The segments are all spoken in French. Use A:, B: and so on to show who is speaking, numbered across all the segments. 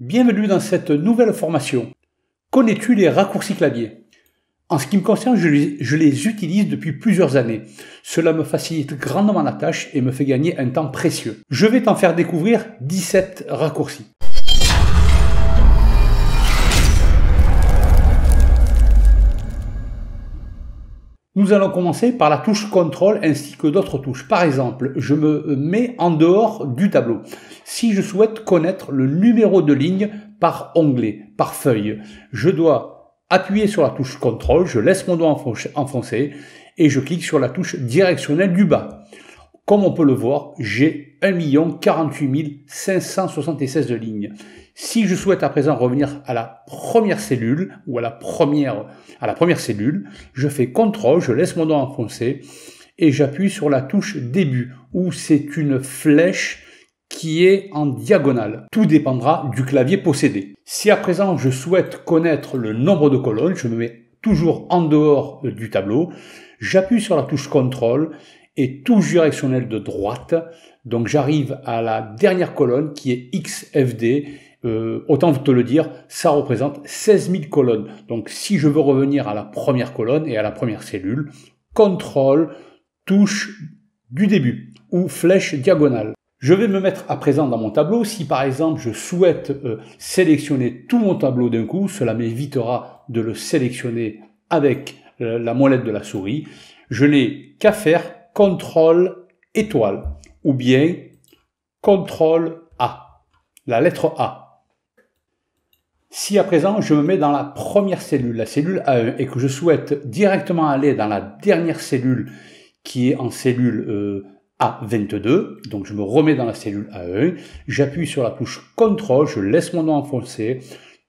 A: Bienvenue dans cette nouvelle formation. Connais-tu les raccourcis clavier En ce qui me concerne, je les, utilise depuis plusieurs années. Cela me facilite grandement la tâche et me fait gagner un temps précieux. Je vais t'en faire découvrir 17 raccourcis. Nous allons commencer par la touche Ctrl ainsi que d'autres touches. Par exemple, je me mets en dehors du tableau. Si je souhaite connaître le numéro de ligne par onglet, par feuille, je dois appuyer sur la touche Ctrl, je laisse mon doigt enfoncé et je clique sur la touche directionnelle du bas. Comme on peut le voir, j'ai 1 48 576 de lignes. Si je souhaite à présent revenir à la première cellule ou à la première, à la première cellule, je fais CTRL, je laisse mon doigt enfoncé et j'appuie sur la touche début où c'est une flèche qui est en diagonale. Tout dépendra du clavier possédé. Si à présent je souhaite connaître le nombre de colonnes, je me mets toujours en dehors du tableau, j'appuie sur la touche CTRL est tout directionnel de droite. Donc j'arrive à la dernière colonne qui est XFD. Euh, autant te le dire, ça représente 16 000 colonnes. Donc si je veux revenir à la première colonne et à la première cellule, contrôle, touche du début ou flèche diagonale. Je vais me mettre à présent dans mon tableau. Si par exemple je souhaite euh, sélectionner tout mon tableau d'un coup, cela m'évitera de le sélectionner avec euh, la molette de la souris. Je n'ai qu'à faire contrôle étoile ou bien contrôle A, la lettre A. Si à présent je me mets dans la première cellule, la cellule A1, et que je souhaite directement aller dans la dernière cellule qui est en cellule euh, A22, donc je me remets dans la cellule A1, j'appuie sur la touche CTRL, je laisse mon nom enfoncé,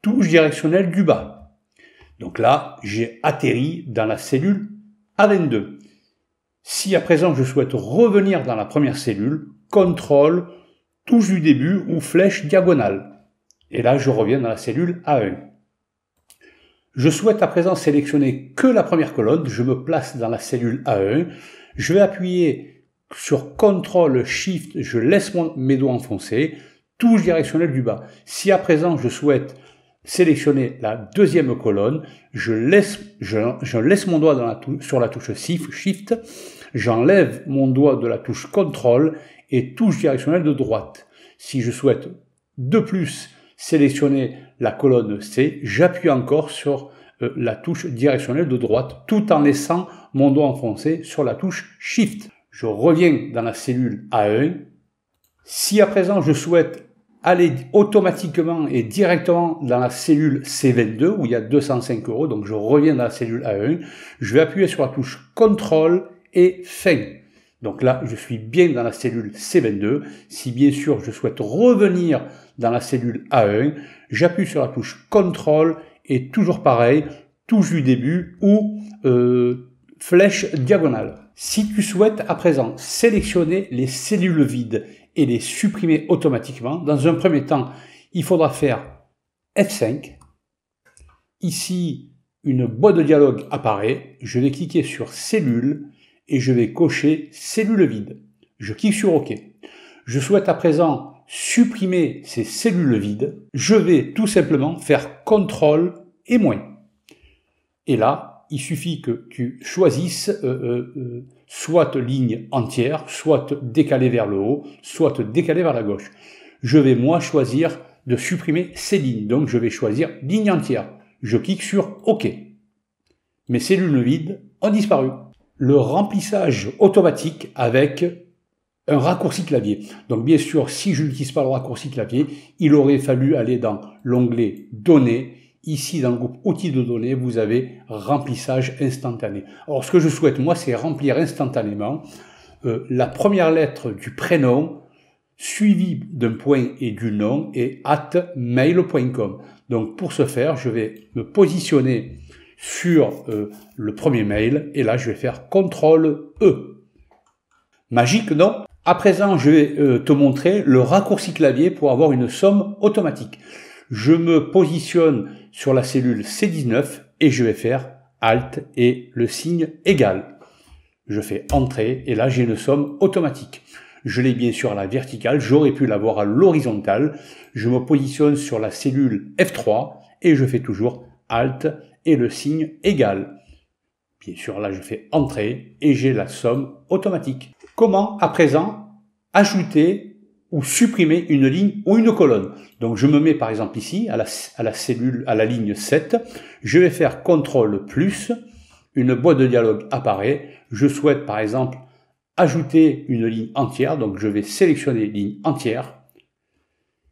A: touche directionnelle du bas. Donc là, j'ai atterri dans la cellule A22. Si à présent je souhaite revenir dans la première cellule, contrôle, touche du début ou flèche diagonale. Et là, je reviens dans la cellule A1. Je souhaite à présent sélectionner que la première colonne. Je me place dans la cellule A1. Je vais appuyer sur CTRL SHIFT. Je laisse mes doigts enfoncés. Touche directionnelle du bas. Si à présent je souhaite sélectionner la deuxième colonne, je laisse, mon doigt sur la touche Shift, j'enlève mon doigt de la touche Control et touche directionnelle de droite. Si je souhaite de plus sélectionner la colonne C, j'appuie encore sur euh, la touche directionnelle de droite tout en laissant mon doigt enfoncé sur la touche Shift. Je reviens dans la cellule A1. Si à présent je souhaite aller automatiquement et directement dans la cellule C22 où il y a 205 euros. Donc je reviens dans la cellule A1. Je vais appuyer sur la touche contrôle et fin. Donc là, je suis bien dans la cellule C22. Si bien sûr je souhaite revenir dans la cellule A1, j'appuie sur la touche contrôle et toujours pareil, touche du début ou euh, flèche diagonale. Si tu souhaites à présent sélectionner les cellules vides et les supprimer automatiquement. Dans un premier temps, il faudra faire F5. Ici, une boîte de dialogue apparaît. Je vais cliquer sur Cellules et je vais cocher Cellules vides. Je clique sur OK. Je souhaite à présent supprimer ces cellules vides. Je vais tout simplement faire CTRL et moins. Et là, il suffit que tu choisisses euh, euh, euh, soit ligne entière, soit décalée vers le haut, soit décalée vers la gauche. Je vais moi choisir de supprimer ces lignes, donc je vais choisir ligne entière. Je clique sur OK. Mes cellules vides ont disparu. Le remplissage automatique avec un raccourci clavier. Donc bien sûr, si je n'utilise pas le raccourci clavier, il aurait fallu aller dans l'onglet Données Ici, dans le groupe outils de données, vous avez remplissage instantané. Alors, ce que je souhaite, moi, c'est remplir instantanément euh, la première lettre du prénom suivie d'un point et du nom et at mail.com. Donc, pour ce faire, je vais me positionner sur euh, le premier mail et là, je vais faire CTRL E. Magique, non à présent, je vais euh, te montrer le raccourci clavier pour avoir une somme automatique je me positionne sur la cellule C19 et je vais faire Alt et le signe égal. Je fais Entrée et là j'ai une somme automatique. Je l'ai bien sûr à la verticale, j'aurais pu l'avoir à l'horizontale. Je me positionne sur la cellule F3 et je fais toujours Alt et le signe égal. Bien sûr, là je fais Entrée et j'ai la somme automatique. Comment à présent ajouter ou supprimer une ligne ou une colonne. Donc je me mets par exemple ici à la, cellule, à la ligne 7, je vais faire CTRL plus, une boîte de dialogue apparaît, je souhaite par exemple ajouter une ligne entière, donc je vais sélectionner ligne entière.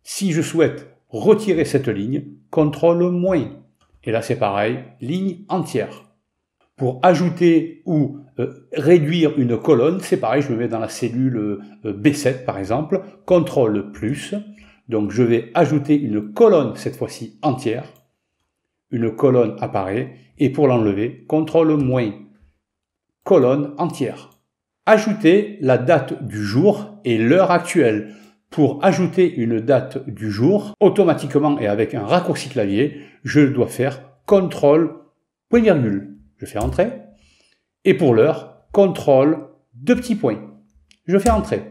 A: Si je souhaite retirer cette ligne, CTRL moins, et là c'est pareil, ligne entière pour ajouter ou euh, réduire une colonne, c'est pareil, je me mets dans la cellule euh, B7 par exemple, contrôle plus, donc je vais ajouter une colonne cette fois-ci entière, une colonne apparaît, et pour l'enlever, contrôle moins, colonne entière. Ajouter la date du jour et l'heure actuelle. Pour ajouter une date du jour, automatiquement et avec un raccourci clavier, je dois faire contrôle point virgule je fais entrer. Et pour l'heure, contrôle, deux petits points. Je fais entrer.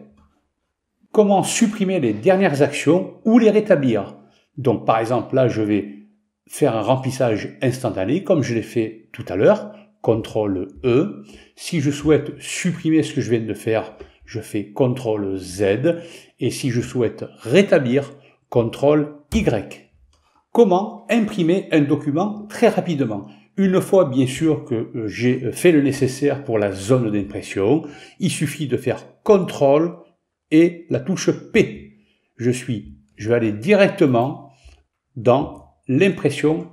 A: Comment supprimer les dernières actions ou les rétablir Donc par exemple, là, je vais faire un remplissage instantané comme je l'ai fait tout à l'heure. Contrôle E. Si je souhaite supprimer ce que je viens de faire, je fais Contrôle Z. Et si je souhaite rétablir, Contrôle Y. Comment imprimer un document très rapidement une fois bien sûr que euh, j'ai euh, fait le nécessaire pour la zone d'impression, il suffit de faire contrôle et la touche P. Je suis, je vais aller directement dans l'impression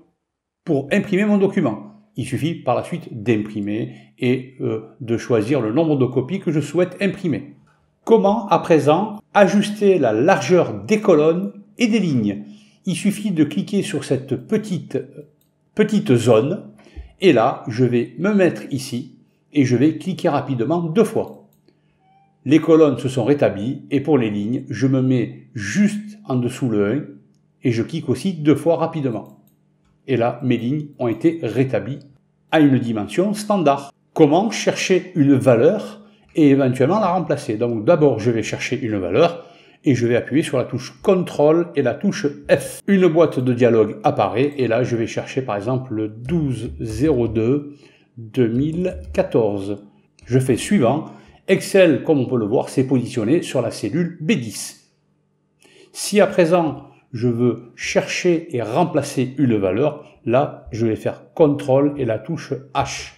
A: pour imprimer mon document. Il suffit par la suite d'imprimer et euh, de choisir le nombre de copies que je souhaite imprimer. Comment à présent ajuster la largeur des colonnes et des lignes Il suffit de cliquer sur cette petite, petite zone et là, je vais me mettre ici et je vais cliquer rapidement deux fois. Les colonnes se sont rétablies et pour les lignes, je me mets juste en dessous le 1 et je clique aussi deux fois rapidement. Et là, mes lignes ont été rétablies à une dimension standard. Comment chercher une valeur et éventuellement la remplacer Donc d'abord, je vais chercher une valeur et je vais appuyer sur la touche CTRL et la touche F. Une boîte de dialogue apparaît et là je vais chercher par exemple le 1202 2014. Je fais suivant. Excel, comme on peut le voir, s'est positionné sur la cellule B10. Si à présent je veux chercher et remplacer une valeur, là je vais faire CTRL et la touche H.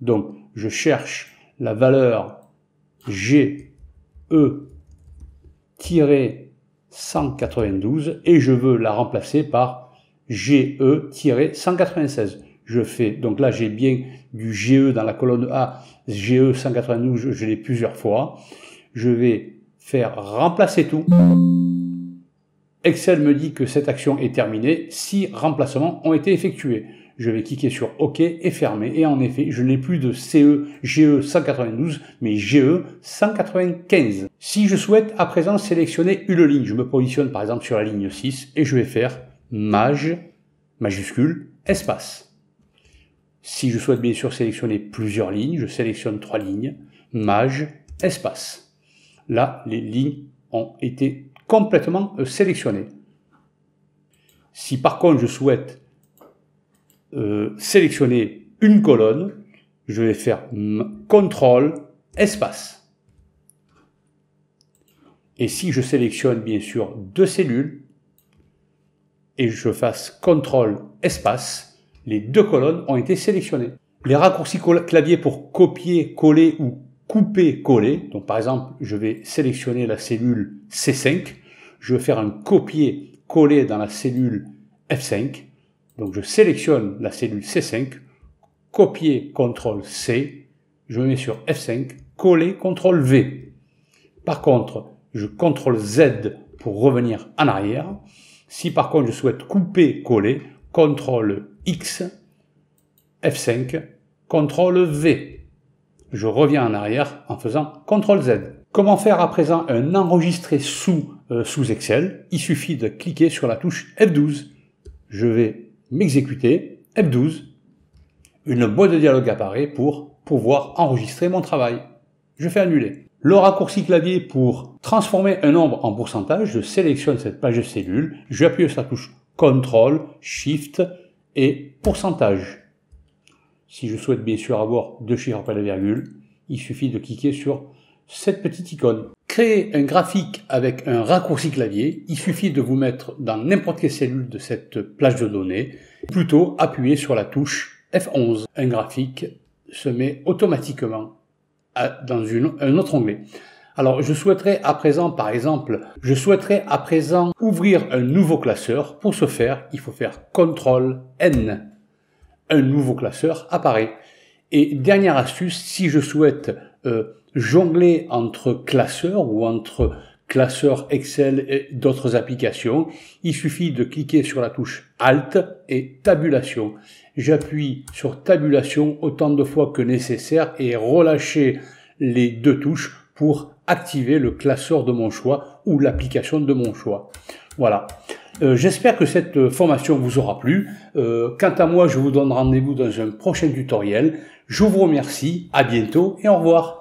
A: Donc je cherche la valeur G, e, 192 et je veux la remplacer par GE-196. Je fais, donc là j'ai bien du GE dans la colonne A, GE 192, je, l'ai plusieurs fois. Je vais faire remplacer tout. Excel me dit que cette action est terminée si remplacements ont été effectués je vais cliquer sur OK et fermer. Et en effet, je n'ai plus de CE GE 192, mais GE 195. Si je souhaite à présent sélectionner une ligne, je me positionne par exemple sur la ligne 6 et je vais faire MAJ, majuscule, espace. Si je souhaite bien sûr sélectionner plusieurs lignes, je sélectionne trois lignes, MAJ, espace. Là, les lignes ont été complètement sélectionnées. Si par contre je souhaite euh, sélectionner une colonne, je vais faire CTRL espace. Et si je sélectionne bien sûr deux cellules et je fasse CTRL espace, les deux colonnes ont été sélectionnées. Les raccourcis clavier pour copier, coller ou couper, coller. Donc par exemple, je vais sélectionner la cellule C5, je vais faire un copier, coller dans la cellule F5 donc je sélectionne la cellule C5, copier CTRL C, je me mets sur F5, coller CTRL V. Par contre, je CTRL Z pour revenir en arrière. Si par contre je souhaite couper, coller, CTRL X, F5, CTRL V. Je reviens en arrière en faisant CTRL Z. Comment faire à présent un enregistré sous, euh, sous Excel Il suffit de cliquer sur la touche F12. Je vais m'exécuter, F12, une boîte de dialogue apparaît pour pouvoir enregistrer mon travail. Je fais annuler. Le raccourci clavier pour transformer un nombre en pourcentage, je sélectionne cette page de cellule, je sur la touche CTRL, SHIFT et pourcentage. Si je souhaite bien sûr avoir deux chiffres après la virgule, il suffit de cliquer sur cette petite icône créer un graphique avec un raccourci clavier, il suffit de vous mettre dans n'importe quelle cellule de cette plage de données, plutôt appuyer sur la touche F11. Un graphique se met automatiquement dans un autre onglet. Alors je souhaiterais à présent, par exemple, je souhaiterais à présent ouvrir un nouveau classeur. Pour ce faire, il faut faire CTRL N. Un nouveau classeur apparaît. Et dernière astuce, si je souhaite euh, jongler entre classeurs ou entre classeurs Excel et d'autres applications. Il suffit de cliquer sur la touche Alt et Tabulation. J'appuie sur Tabulation autant de fois que nécessaire et relâcher les deux touches pour activer le classeur de mon choix ou l'application de mon choix. Voilà. Euh, j'espère que cette formation vous aura plu. Euh, quant à moi, je vous donne rendez-vous dans un prochain tutoriel. Je vous remercie, à bientôt et au revoir.